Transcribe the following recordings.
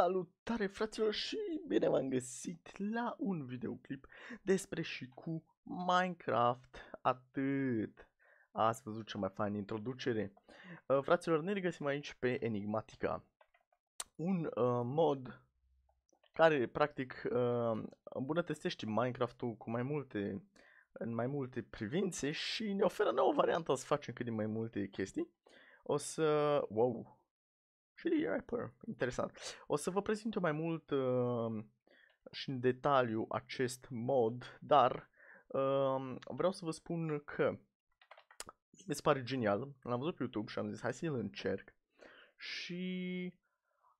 Salutare fraților și bine v-am găsit la un videoclip despre și cu Minecraft, atât. Ați văzut ce mai fain introducere. Uh, fraților, ne regăsim aici pe Enigmatica, un uh, mod care practic uh, îmbunătățește Minecraft-ul cu mai multe în mai multe privințe și ne oferă nouă variantă să facem cât de mai multe chestii. O să... Wow, și rapper, interesant. O să vă prezint eu mai mult uh, și în detaliu acest mod, dar uh, vreau să vă spun că mi se pare genial, l-am văzut pe YouTube și am zis hai să-l încerc și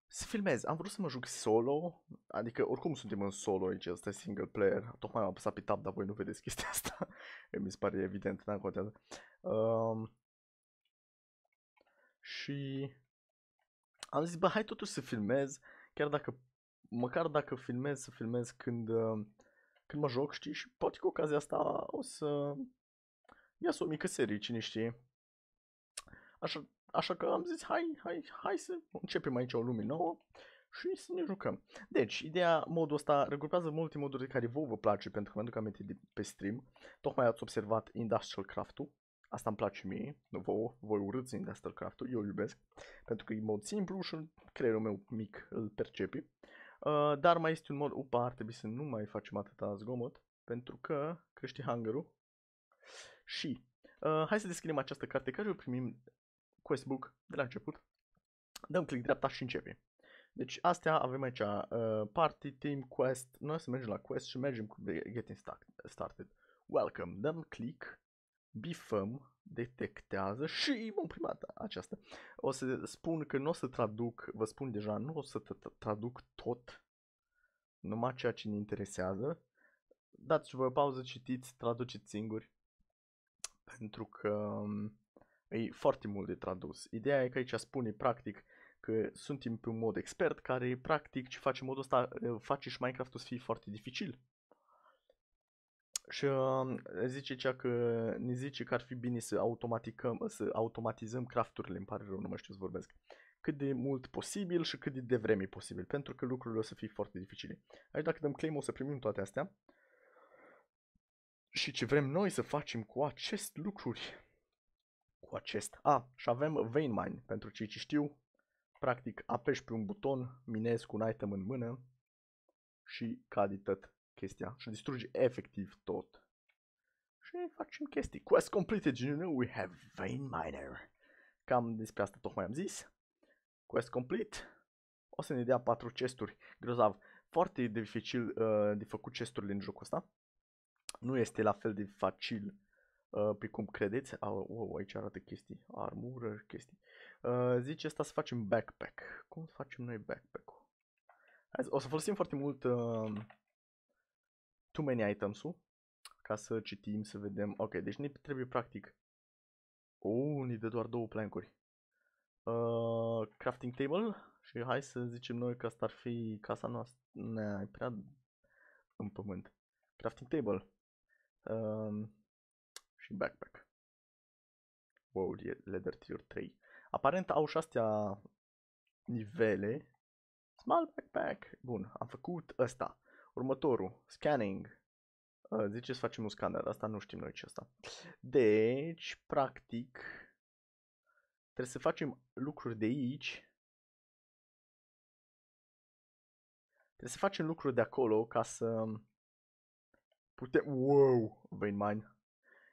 să filmez. Am vrut să mă joc solo, adică oricum suntem în solo aici, ăsta e single player. Tocmai am apăsat pe tab, dar voi nu vedeți chestia asta. Mi se pare evident, n-am contează. Uh, și am zis, bă, hai totuși să filmez, chiar dacă, măcar dacă filmez, să filmez când, uh, când mă joc, știi, și poate cu ocazia asta o să ia o mică serie, cine știe. Așa, așa că am zis, hai, hai, hai să începem aici o lume nouă și să ne jucăm. Deci, ideea, modul ăsta regrupează multe moduri care vă vă place, pentru că mă duc aminte de pe stream. Tocmai ați observat Industrial Craft-ul. Asta îmi place mie, vouă, voi urâți în Starcraft-ul, eu îl iubesc, pentru că e mod simplu și creierul meu mic îl percepe. Uh, dar mai este un mod, upa, ar trebui să nu mai facem atâta zgomot, pentru că crește hunger-ul. Și uh, hai să deschidem această carte care o primim questbook de la început. Dăm click dreapta și începem. Deci astea avem aici uh, party, team, quest. Noi să mergem la quest și mergem cu getting started. Welcome. Dăm click bifăm, detectează și vom prima aceasta. O să spun că nu o să traduc, vă spun deja, nu o să traduc tot, numai ceea ce ne interesează. Dați-vă pauză, citiți, traduceți singuri, pentru că mm, e foarte mult de tradus. Ideea e că aici spune practic că suntem pe un mod expert care practic ce face modul ăsta face și Minecraft-ul să fie foarte dificil și uh, zice cea că ne zice că ar fi bine să automaticăm, să automatizăm crafturile, îmi pare rău, nu mai știu să vorbesc. Cât de mult posibil și cât de devreme posibil, pentru că lucrurile o să fie foarte dificile. Aici dacă dăm claim o să primim toate astea. Și ce vrem noi să facem cu acest lucruri? Cu acest. A, și avem vein mine, pentru cei ce știu. Practic apeși pe un buton, minezi cu un item în mână și cadi tot chestia și distrugi efectiv tot. Și facem chestii. Quest completed, you know, we have Vein Miner. Cam despre asta tocmai am zis. Quest complete. O să ne dea patru chesturi. Grozav. Foarte dificil uh, de făcut chesturile în jocul ăsta. Nu este la fel de facil uh, pe cum credeți. Uh, wow, aici arată chestii. Armură, chestii. Uh, zice asta să facem backpack. Cum facem noi backpack-ul? O să folosim foarte mult uh, too many items-ul. Ca să citim, să vedem. Ok, deci ne trebuie practic. Oh, ne dă doar două plancuri. Uh, crafting table. Și hai să zicem noi că asta ar fi casa noastră. Ne, e prea în pământ. Crafting table. uh, și backpack. Wow, leather tier 3. Aparent au și astea nivele. Small backpack. Bun, am făcut ăsta. Următorul, scanning. Uh, zice să facem un scanner, asta nu știm noi ce asta. Deci, practic, trebuie să facem lucruri de aici. Trebuie să facem lucruri de acolo ca să putem... Wow! Vein mine.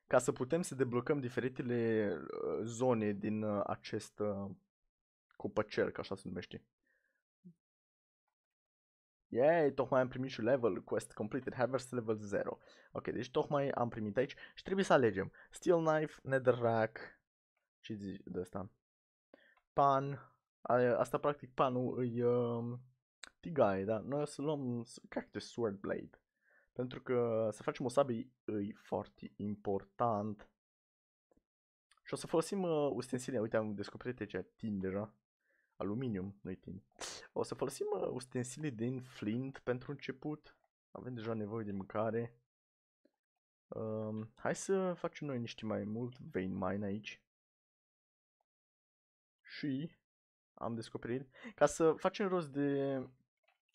Ca să putem să deblocăm diferitele uh, zone din uh, acest uh, copăcel, ca așa se numește. Yay, tocmai am primit și level, quest completed, havers level 0. Ok, deci tocmai am primit aici și trebuie să alegem Steel Knife, Rack, Ce zici de asta. Pan, asta practic panul e uh, um, tigai, dar noi o să luăm cactus sword blade. Pentru că să facem o sabie e foarte important. Și o să folosim uh, ustensile, uite am descoperit aici tin deja aluminium, nu tin. O să folosim uh, ustensile din flint pentru început. Avem deja nevoie de mâncare. Um, hai să facem noi niște mai mult vein mine aici. Și am descoperit, ca să facem rost de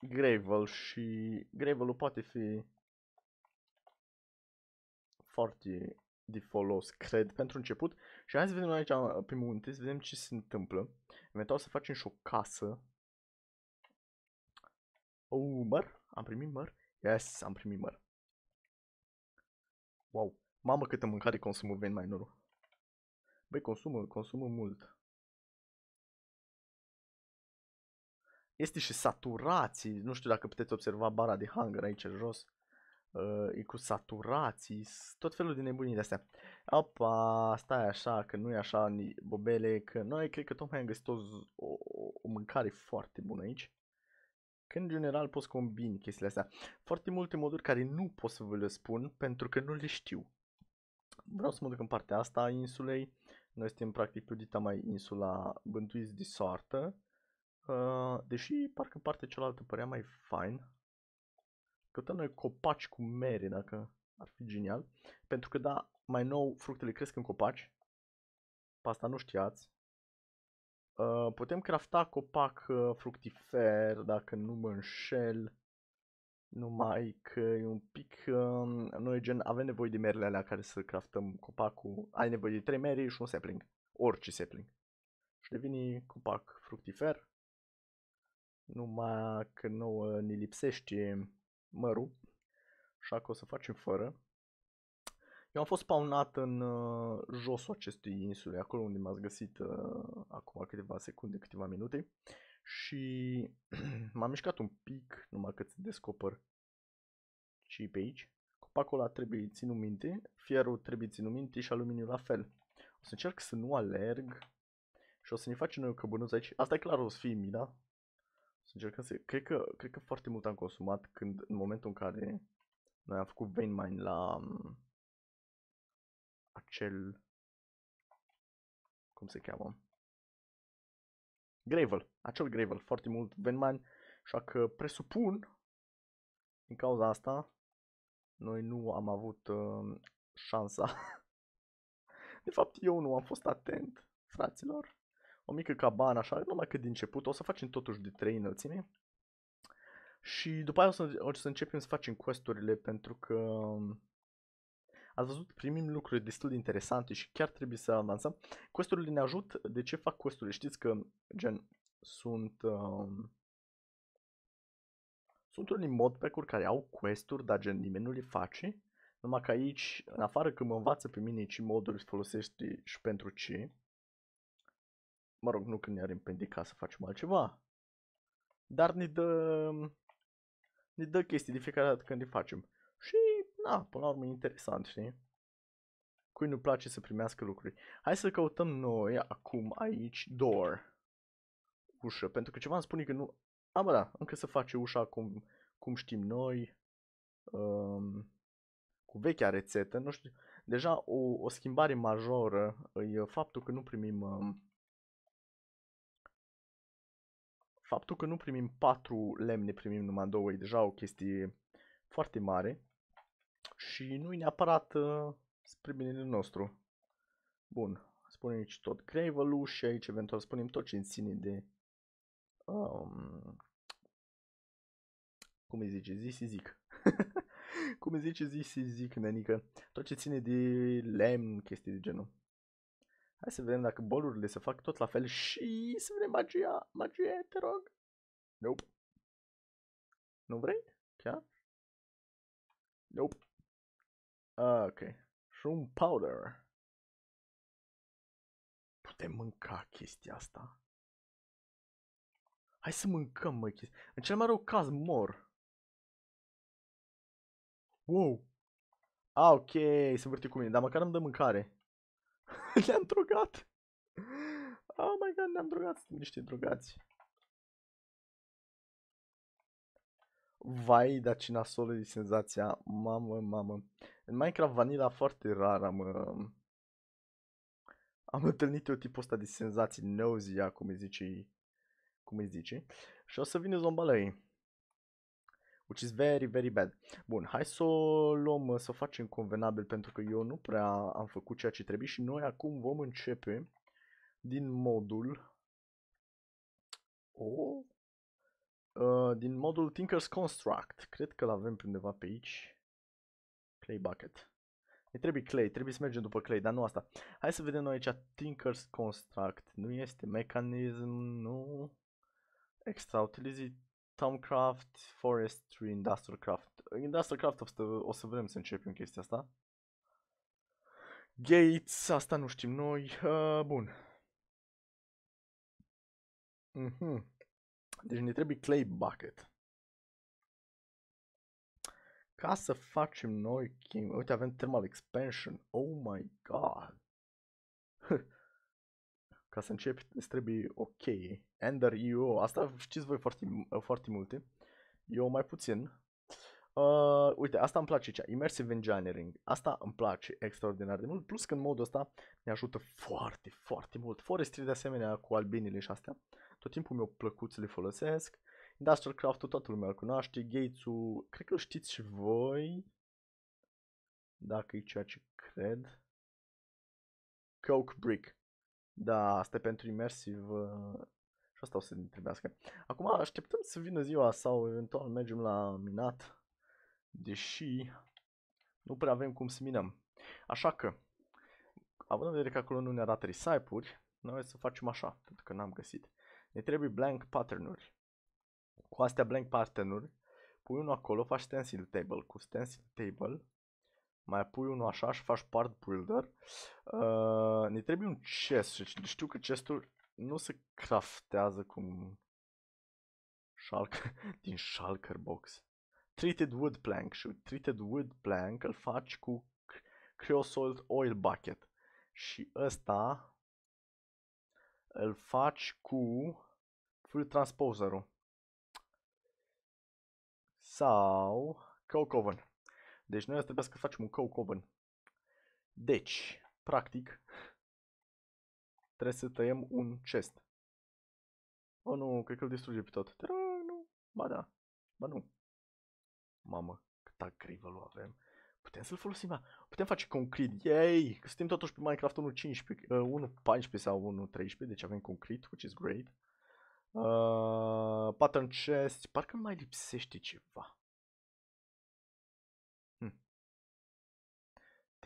gravel și gravelul poate fi foarte de folos, cred, pentru început. Și hai să vedem aici, primul întâi, să vedem ce se întâmplă. Eventual să facem și o casă. Oh, măr? Am primit măr? Yes, am primit măr. Wow, mamă câtă mâncare consumă ven mai norul. Băi, consumă, consumă mult. Este și saturații, nu știu dacă puteți observa bara de hunger aici jos uh, e cu saturații, tot felul de nebunii de-astea. Apa, stai așa, că nu e așa, ni bobele, că noi cred că tocmai am găsit o, o, o mâncare foarte bună aici. Când în general poți combini chestiile astea. Foarte multe moduri care nu pot să vă le spun pentru că nu le știu. Vreau să mă duc în partea asta a insulei. Noi suntem practic pe dita mai insula bântuiți de soartă. Uh, deși parcă partea cealaltă părea mai fine. Căutăm noi copaci cu mere, dacă ar fi genial. Pentru că, da, mai nou, fructele cresc în copaci. Pe asta nu știați. Uh, putem crafta copac uh, fructifer, dacă nu mă înșel. Numai că e un pic... Um, noi gen avem nevoie de merele alea care să craftăm copacul. Ai nevoie de 3 mere și un sapling. Orice sapling. Și devine copac fructifer. Numai că nouă ne lipsește mărul, așa că o să facem fără. Eu am fost spawnat în uh, josul acestui insule, acolo unde m-ați găsit uh, acum câteva secunde, câteva minute și m-am mișcat un pic, numai că îți descoper și pe aici. Copacul ăla trebuie ținut minte, fierul trebuie ținut minte și aluminiul la fel. O să încerc să nu alerg și o să ne facem noi o căbănuță aici. Asta e clar o să fie mina, să încercăm să... Cred că, cred că foarte mult am consumat când, în momentul în care noi am făcut vein la um, acel... Cum se cheamă? Gravel. Acel Gravel. Foarte mult vein Așa că presupun, din cauza asta, noi nu am avut uh, șansa. De fapt, eu nu am fost atent, fraților o mică cabană așa, numai că din început o să facem totuși de 3 înălțime. Și după aia o să, o să începem să facem questurile pentru că um, ați văzut, primim lucruri destul de interesante și chiar trebuie să avansăm. Questurile ne ajută, de ce fac questurile? Știți că gen sunt um, sunt unii modpack-uri care au questuri, dar gen nimeni nu le face. Numai că aici, în afară că mă învață pe mine ce moduri folosești și pentru ce, mă rog, nu când ne-ar împendica să facem altceva, dar ne dă, ne dă chestii de fiecare dată când le facem. Și, na, până la urmă e interesant, știi? Cui nu place să primească lucruri. Hai să căutăm noi acum aici door. Ușă, pentru că ceva îmi spune că nu... A, bă, da, încă se face ușa cum, cum știm noi. Um, cu vechea rețetă, nu știu. Deja o, o schimbare majoră e faptul că nu primim... Um, faptul că nu primim patru lemne, primim numai două, e deja o chestie foarte mare și nu e neapărat uh, spre binele nostru. Bun, spunem aici tot gravel și aici eventual spunem tot ce ține de um, cum îi zice, zi și zic. cum îi zice, zi și zic, nenică. Tot ce ține de lemn, chestii de genul. Hai să vedem dacă bolurile se fac tot la fel și să vedem magia. Magie, te rog. Nope. Nu vrei? Chiar? Nope. Ah, ok. Shroom powder. Putem mânca chestia asta. Hai să mâncăm, mă, chestia. În cel mai rău caz mor. Wow. Ah, ok, se vârte cu mine, dar măcar îmi dă mâncare. ne-am drogat. Oh my god, ne-am drogat, suntem niște drogați. Vai, dar ce nasolă e senzația, mamă, mamă. În Minecraft Vanilla foarte rar am, am întâlnit eu tipul ăsta de senzații nausea, cum îi zice, cum îi zice. Și o să vină zombalei. Which is very, very bad. Bun, hai să o luăm, să o facem convenabil pentru că eu nu prea am făcut ceea ce trebuie și noi acum vom începe din modul... Oh, Uh, din modul Tinker's Construct. Cred că l-avem pe undeva pe aici. Clay Bucket. Ne trebuie clay, trebuie să mergem după clay, dar nu asta. Hai să vedem noi aici Tinker's Construct. Nu este mecanism, nu... Extra utility Tomcraft, Forestry, Industrial Craft. Industrial Craft o să, o să vrem să începem chestia asta. Gates, asta nu știm noi. Uh, bun. Mm -hmm. Deci ne trebuie clay bucket. Ca să facem noi, uite avem thermal expansion, oh my god. Ca să începi îți trebuie o cheie. Ender EU, asta știți voi foarte, foarte multe. Eu mai puțin. Uh, uite, asta îmi place aici, Immersive Engineering. Asta îmi place extraordinar de mult, plus că în modul ăsta ne ajută foarte, foarte mult. Forestry de asemenea cu albinile și astea. Tot timpul mi-au plăcut să le folosesc. Industrial Craft-ul toată lumea îl cunoaște, Gates-ul, cred că îl știți și voi, dacă e ceea ce cred. Coke Brick. Da, asta e pentru imersiv. Uh, și asta o să ne trebuiască. Acum așteptăm să vină ziua sau eventual mergem la minat. Deși nu prea avem cum să minăm. Așa că, având în vedere că acolo nu ne arată recipe-uri, noi să facem așa, pentru că n-am găsit. Ne trebuie blank pattern-uri. Cu astea blank pattern-uri, pui unul acolo, faci stencil table. Cu stencil table mai pui unul așa și faci part builder. Uh, ne trebuie un chest și știu că chestul nu se craftează cum Shulker, din shulker box. Treated wood plank și treated wood plank îl faci cu creosol oil bucket și ăsta îl faci cu full transposerul sau coke oven. Deci noi trebuie să facem un cow-coven. Deci, practic, trebuie să tăiem un chest. Oh, nu, cred că îl distruge pe tot. Tara, nu. Ba da, ba nu. Mamă, cât agrivalul avem. Putem să-l folosim, putem face concret, yay! Că suntem totuși pe Minecraft 1.15, uh, sau 1.13, deci avem concret, which is great. Uh, pattern chest, parcă mai lipsește ceva.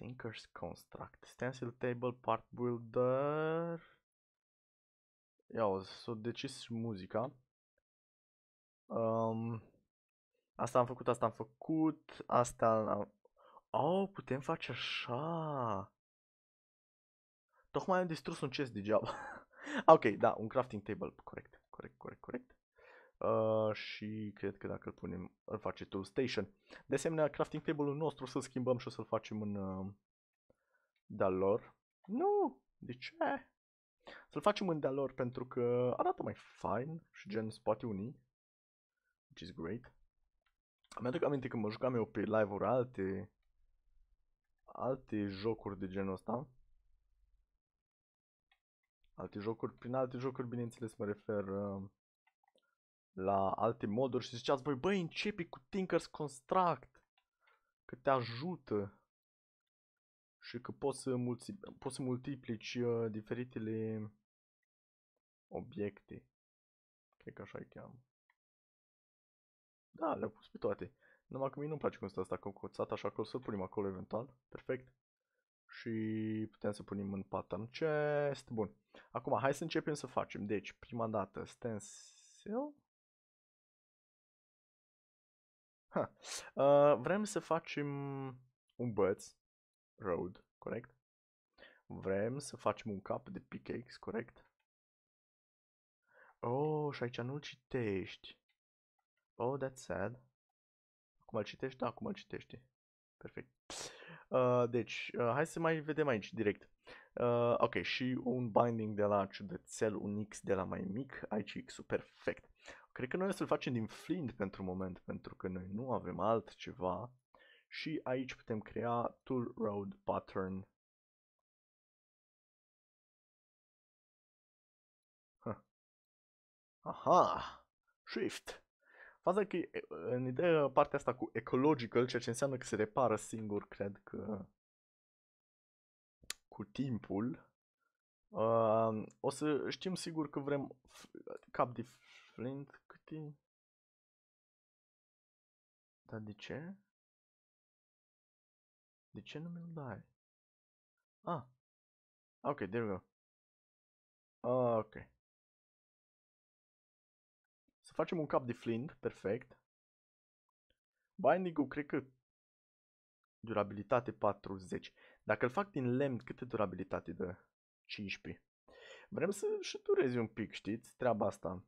Tinker's Construct. Stencil Table Part Builder. Ia o să decis muzica. Um, asta am făcut, asta am făcut, asta am... Oh, putem face așa. Tocmai am distrus un chest degeaba. ok, da, un crafting table, corect, corect, corect, corect. Uh, și cred că dacă îl punem, îl face Tool Station. De asemenea, crafting table-ul nostru să-l schimbăm și o să-l facem în uh, Dalor. Nu! De ce? Să-l facem în Dalor pentru că arată mai fine și gen spate unii. Which is great. Mi-aduc aminte când mă jucam eu pe live-uri alte, alte jocuri de genul ăsta. Alte jocuri, prin alte jocuri, bineînțeles, mă refer uh, la alte moduri și ziceați voi, băi, începi cu Tinkers Construct, că te ajută și că poți să, mulți, poți să multiplici uh, diferitele obiecte. Cred că așa-i cheamă. Da, le-au pus pe toate. Numai că mie nu-mi place cum stă asta cocoțat, așa că o să punem acolo eventual. Perfect. Și putem să punem în pattern chest. Bun. Acum, hai să începem să facem. Deci, prima dată, stencil. Ha. Uh, vrem să facem un băț, road, corect? Vrem să facem un cap de pickaxe, corect? Oh, și aici nu-l citești. Oh, that's sad. Acum îl citești? Da, acum îl citești. Perfect. Uh, deci, uh, hai să mai vedem aici direct. Uh, ok, și un binding de la ciudățel, un X de la mai mic, aici e X-ul, perfect. Cred că noi o să-l facem din flint pentru moment, pentru că noi nu avem altceva. Și aici putem crea tool road pattern. Huh. Aha, shift. Faza că în ideea partea asta cu ecological, ceea ce înseamnă că se repară singur, cred că cu timpul, uh, o să știm sigur că vrem cap de flint cât e? Dar de ce? De ce nu mi-l dai? Ah. Ok, there we go. ok. Să facem un cap de flint, perfect. Binding-ul cred că durabilitate 40. Dacă îl fac din lemn, câte durabilitate de 15? Vrem să și durezi un pic, știți, treaba asta.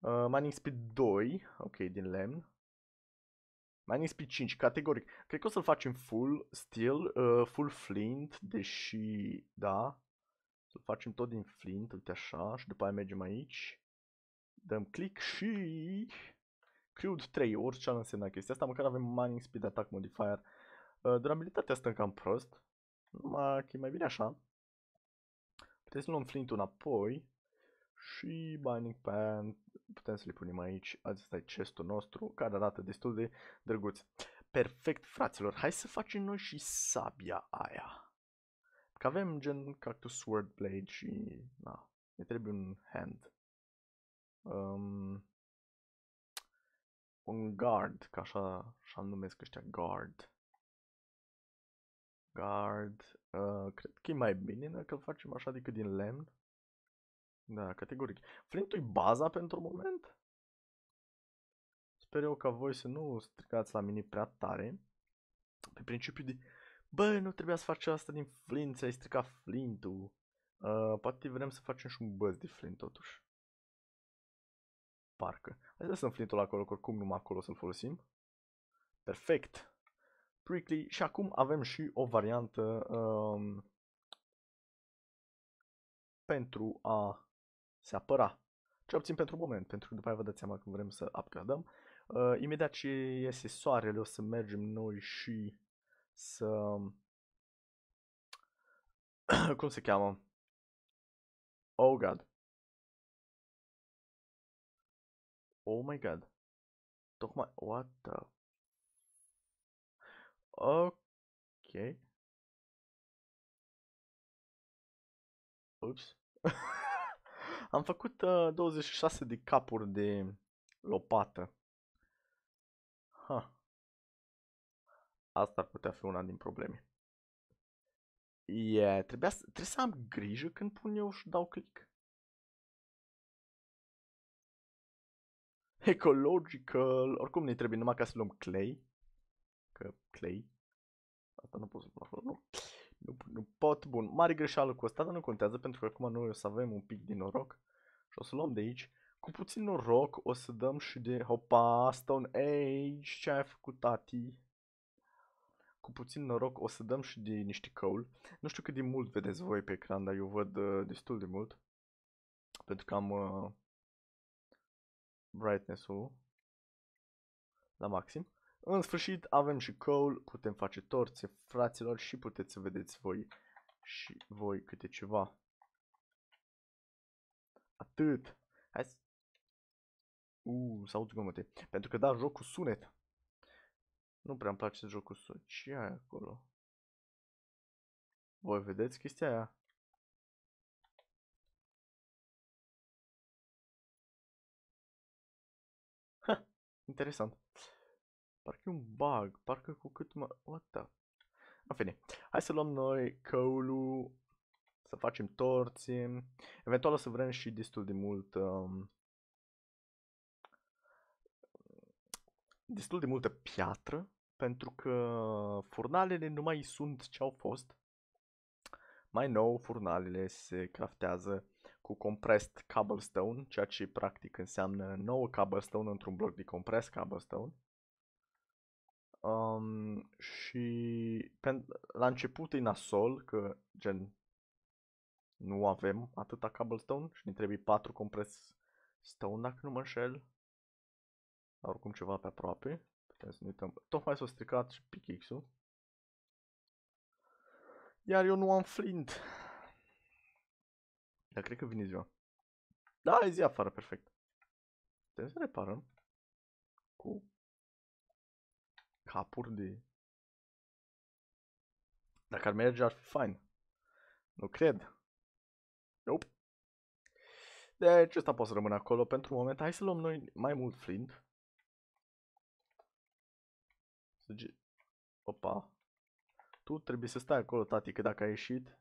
Uh, mining speed 2, ok, din lemn. Mining speed 5, categoric. Cred că o să-l facem full steel, uh, full flint, deși, da, să-l facem tot din flint, uite așa, și după aia mergem aici. Dăm click și... Crude 3, orice ar însemna chestia asta, măcar avem mining speed attack modifier Ă, durabilitatea stă cam prost. Numai că e mai bine așa. Putem să luăm flint înapoi. Și Binding Pan. Putem să le punem aici. Asta e chestul nostru, care arată destul de drăguț. Perfect, fraților. Hai să facem noi și sabia aia. Că avem gen Cactus Sword Blade și... Na, ne trebuie un hand. Um, un guard, ca așa, așa numesc ăștia, guard. Guard. Uh, cred că e mai bine dacă îl facem așa decât din lemn. Da, categoric. flint e baza pentru moment? Sper eu ca voi să nu stricați la mine prea tare. Pe principiu de... Bă, nu trebuia să faci asta din flint, ai stricat flintul. Uh, poate vrem să facem și un buzz de flint totuși. Parcă. Hai să lăsăm flintul acolo, că oricum numai acolo să-l folosim. Perfect. Prickly și acum avem și o variantă um, pentru a se apăra. Ce obțin pentru moment, pentru că după aia vă dați seama că vrem să upgradăm. Uh, imediat ce iese soarele o să mergem noi și să... Cum se cheamă? Oh god. Oh my god. Tocmai... What the Ok. Ups. Am făcut uh, 26 de capuri de lopată. Ha. Asta ar putea fi una din probleme. Yeah, trebuia să, trebuie să am grijă când pun eu și dau click. Ecological. Oricum ne trebuie numai ca să luăm clay că Clay. Asta nu pot să spun acolo, nu. Nu, nu pot, bun. Mare greșeală cu asta, dar nu contează pentru că acum noi o să avem un pic din noroc. Și o să luăm de aici. Cu puțin noroc o să dăm și de... Hopa, Stone Age, ce ai făcut tati? Cu puțin noroc o să dăm și de niște coal. Nu știu cât de mult vedeți voi pe ecran, dar eu văd uh, destul de mult. Pentru că am uh, brightness-ul la maxim. În sfârșit avem și coal, putem face torțe fraților și puteți să vedeți voi și voi câte ceva. Atât. Hai să... Uuu, s aud zgomote. Pentru că da, joc cu sunet. Nu prea îmi place jocul sunet. Ce ai acolo? Voi vedeți chestia aia? Ha, interesant. Parcă e un bug, parcă cu cât mă... What the... În fine, hai să luăm noi căulul, să facem torții, eventual o să vrem și destul de mult... Um, destul de multă piatră, pentru că furnalele nu mai sunt ce au fost. Mai nou, furnalele se craftează cu compressed cobblestone, ceea ce practic înseamnă 9 cobblestone într-un bloc de compressed cobblestone. Um, și la început e nasol, că gen nu avem atâta cobblestone și ne trebuie 4 compres stone dacă nu mă înșel. Dar oricum ceva pe aproape. Putem să ne uităm. Tocmai s-a stricat și pickaxe-ul. Iar eu nu am flint. Dar cred că vine ziua. Da, e zi afară, perfect. Putem să reparăm. Cu capuri de... Dacă ar merge, ar fi fain. Nu cred. Nope. Deci ăsta poate să rămână acolo pentru un moment. Hai să luăm noi mai mult flint. Opa. Tu trebuie să stai acolo, tati, că dacă ai ieșit,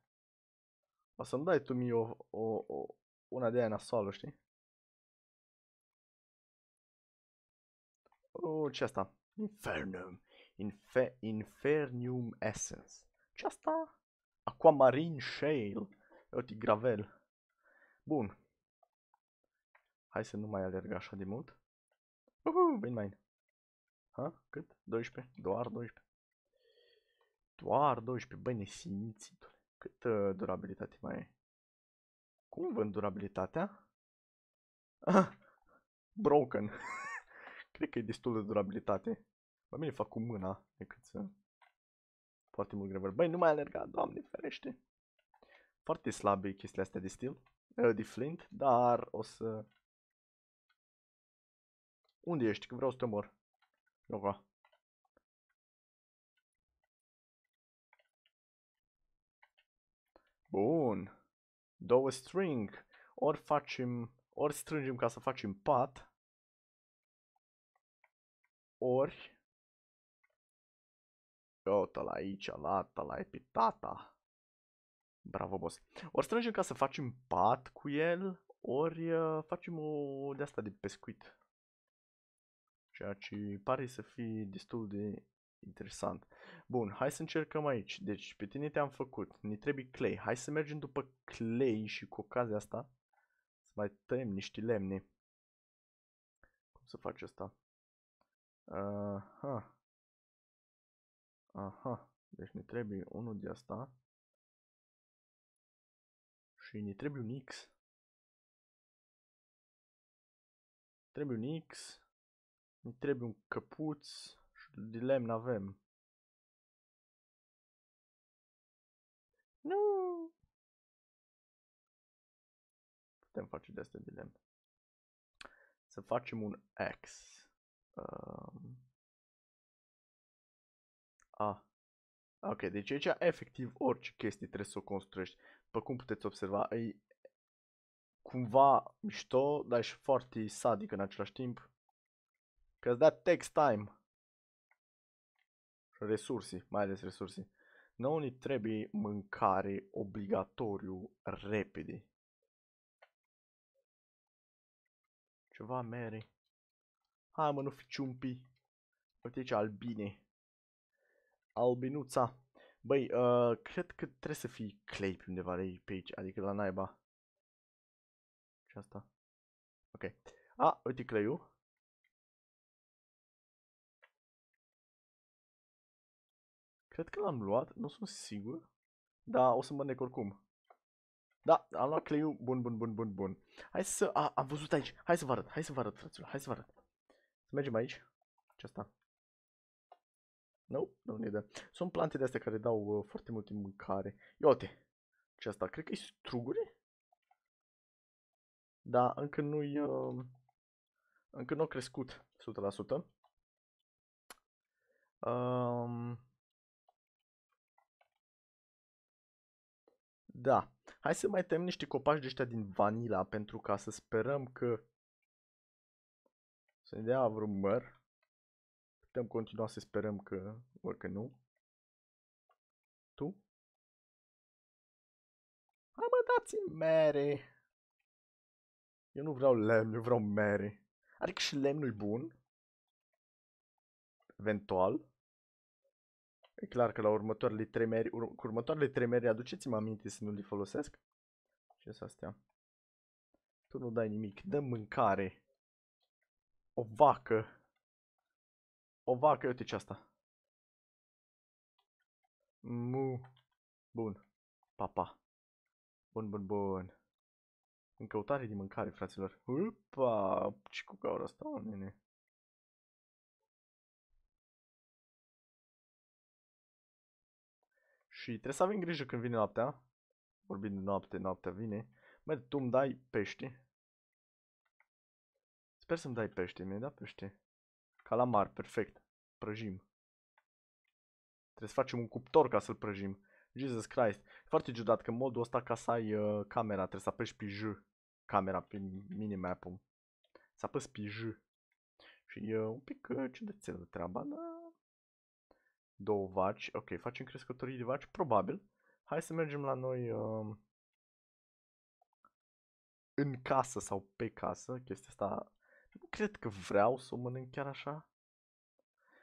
o să-mi dai tu mie o, o, o, una de aia nasoală, știi? O, ce asta? Infernum. Infer Infernium Essence. Ce asta? Aquamarine Shale. Uite, gravel. Bun. Hai să nu mai alerg așa de mult. Uhu, vin mai. Ha? Cât? 12? Doar 12. Doar 12. Băi, nesimțitule. Cât uh, durabilitate mai e? Cum vând durabilitatea? Ah, broken. Cred că e destul de durabilitate. Mai bine fac cu mâna decât să... Foarte mult grevăr. Băi, nu mai alerga, doamne ferește. Foarte slabe chestiile astea de stil, eh, de flint, dar o să... Unde ești? Că vreau să te mor. Loca. Bun. Două string. Ori facem, ori strângem ca să facem pat ori Iota la aici, la la epitata. Bravo, boss. Ori strângem ca să facem pat cu el, ori uh, facem o de asta de pescuit. Ceea ce pare să fie destul de interesant. Bun, hai să încercăm aici. Deci, pe tine te-am făcut. Ne trebuie clay. Hai să mergem după clay și cu ocazia asta să mai tăiem niște lemne. Cum să faci asta? Aha. Aha. Deci ne trebuie unul de asta. Și ne trebuie un X. Trebuie un X. Ne trebuie un căpuț. Și de lemn avem. Nu! Putem face de asta de lemn. Să facem un X. Um, a. Ah. Ok, deci aici efectiv orice chestie trebuie să o construiești. După cum puteți observa, e cumva mișto, dar și foarte sadic în același timp. Că da, takes time. Resurse, mai ales resurse. Nu ni trebuie mâncare obligatoriu repede. Ceva mere. Hai mă, nu fi ciumpi. Uite aici albine. Albinuța. Băi, uh, cred că trebuie să fii clay pe undeva pe aici, adică la naiba. Și asta. Ok. A, uite clay-ul. Cred că l-am luat, nu sunt sigur. Da, o să mă nec oricum. Da, am luat clay-ul. Bun, bun, bun, bun, bun. Hai să... A, am văzut aici. Hai să vă arăt, hai să vă arăt, fraților. Hai să vă arăt. Să mergem aici. Ce asta? Nu, nu ne dă. Sunt plante de astea care dau uh, foarte multe mâncare. Ia uite. Ce asta? Cred că e strugure? Da, încă nu-i... Uh, încă nu a crescut 100%. Um, da. Hai să mai tem niște copaci de ăștia din vanila pentru ca să sperăm că să ne dea vreun măr. Putem continua să sperăm că, bă, că nu. Tu? Hai mă, dați mere! Eu nu vreau lemn, eu vreau mere. Adică și lemnul e bun. Eventual. E clar că la următoarele trei meri, ur cu următoarele trei meri aduceți-mi aminte să nu le folosesc. Ce astea? Tu nu dai nimic, dă mâncare. O vacă. O vacă, uite ce asta. Mu. Bun. Papa. Bun, bun, bun. În căutare de mâncare, fraților. Upa! Ce cu caura asta, o, nene? Și trebuie să avem grijă când vine noaptea. Vorbind de noapte, noaptea vine. Mă, tu îmi dai pești. Sper să-mi dai pește. Mi-ai dat pește. Calamar, perfect. Prăjim. Trebuie să facem un cuptor ca să-l prăjim. Jesus Christ. Foarte ciudat că în modul ăsta ca să ai uh, camera trebuie să apeși pe J. Camera pe minimap-ul. Să apăs pe J. Și e uh, un pic uh, ciudățel treaba, dar... Două vaci. Ok, facem crescătorii de vaci? Probabil. Hai să mergem la noi... Uh, în casă sau pe casă. Chestia asta nu cred că vreau să o mănânc chiar așa.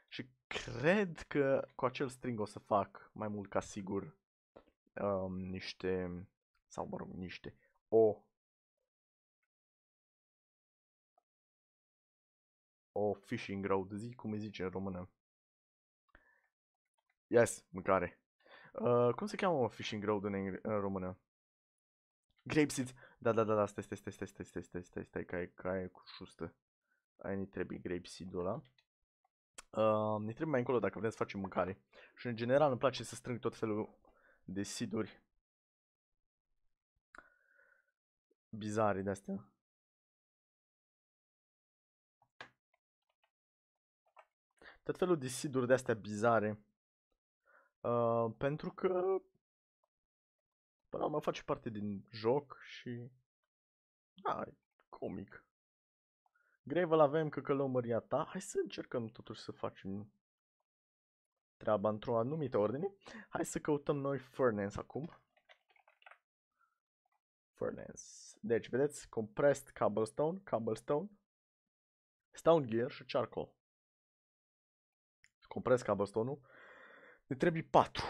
Și cred că cu acel string o să fac mai mult ca sigur um, niște, sau mă rog, niște, o o fishing road, zi cum îi zice în română. Yes, mâncare. Uh, cum se cheamă fishing road în, în română? Grape seeds. Da, da, da, da, stai, stai, stai, stai, stai, stai, stai, stai, stai, stai, ca că cu șustă. Aia ne trebuie seed ul ăla. Uh, ne trebuie mai încolo dacă vrem să facem mâncare. Și în general îmi place să strâng tot felul de siduri. Bizare de-astea. Tot felul de siduri de-astea bizare. Uh, pentru că până la urmă face parte din joc și... Da, e comic. Gravel avem măria ta, da, hai să încercăm totuși să facem treaba într-o anumită ordine. Hai să căutăm noi Furnace acum. Furnace. Deci, vedeți, compressed cobblestone, cobblestone, stone gear și charcoal. Compressed cobblestone-ul. Ne trebuie 4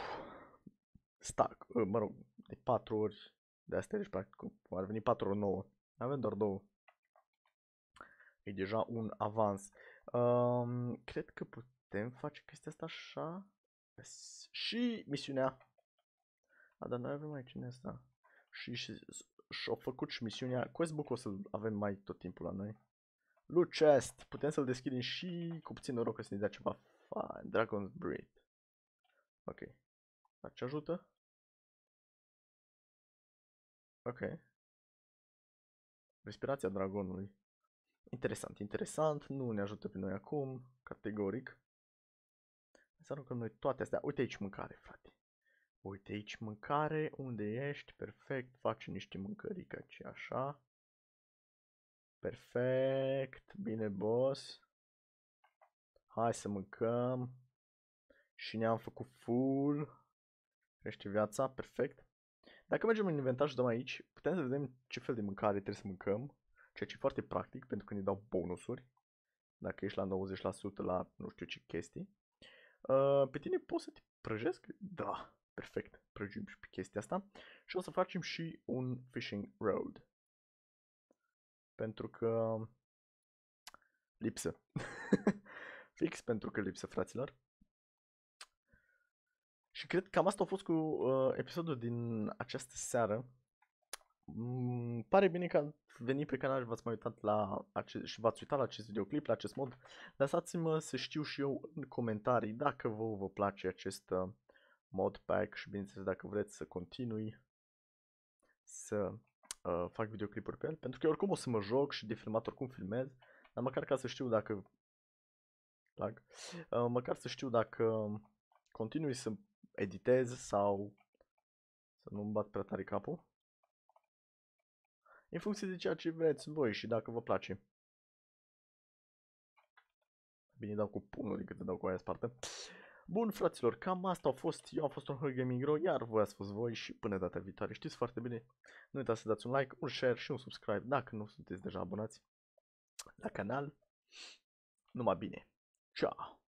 stack, ă, mă rog, de 4 ori de astea, deci practic ar veni 4 ori 9. Avem doar 2. E deja un avans. Um, cred că putem face chestia asta așa. Și misiunea. A, dar noi avem aici asta. Și, și, au făcut și misiunea. Quest book o să-l avem mai tot timpul la noi. Loot chest. Putem să-l deschidem și cu puțin noroc o să ne dea ceva. Fine. Dragon's Breed. Ok. Dar ce ajută? Ok. Respirația dragonului. Interesant, interesant. Nu ne ajută pe noi acum, categoric. Să aruncăm noi toate astea. Uite aici mâncare, frate. Uite aici mâncare. Unde ești? Perfect. Faci niște ca și așa. Perfect. Bine, boss. Hai să mâncăm. Și ne-am făcut full. Crește viața, perfect. Dacă mergem în inventar și dăm aici, putem să vedem ce fel de mâncare trebuie să mâncăm, ceea ce e foarte practic pentru că ne dau bonusuri, dacă ești la 90% la nu știu ce chestii. Uh, pe tine poți să te prăjesc? Da, perfect, prăjim și pe chestia asta și o să facem și un fishing road. Pentru că lipsă. Fix pentru că lipsă, fraților. Și cred că cam asta a fost cu uh, episodul din această seară. Mm, pare bine că ați venit pe canal și v-ați mai uitat la acest, și v-ați uitat la acest videoclip, la acest mod. Lăsați-mă să știu și eu în comentarii dacă vă, vă place acest uh, mod pack și bineînțeles dacă vreți să continui să uh, fac videoclipuri pe el. Pentru că oricum o să mă joc și de filmat oricum filmez, dar măcar ca să știu dacă... Lag. Uh, măcar să știu dacă continui să editez sau să nu-mi bat prea tare capul. În funcție de ceea ce vreți voi și dacă vă place. Bine dau cu pumnul decât dau cu aia sparte. Bun, fraților, cam asta a fost. Eu am fost un Hug Gaming Ro, iar voi ați fost voi și până data viitoare. Știți foarte bine, nu uitați să dați un like, un share și un subscribe dacă nu sunteți deja abonați la canal. Numai bine. Ciao!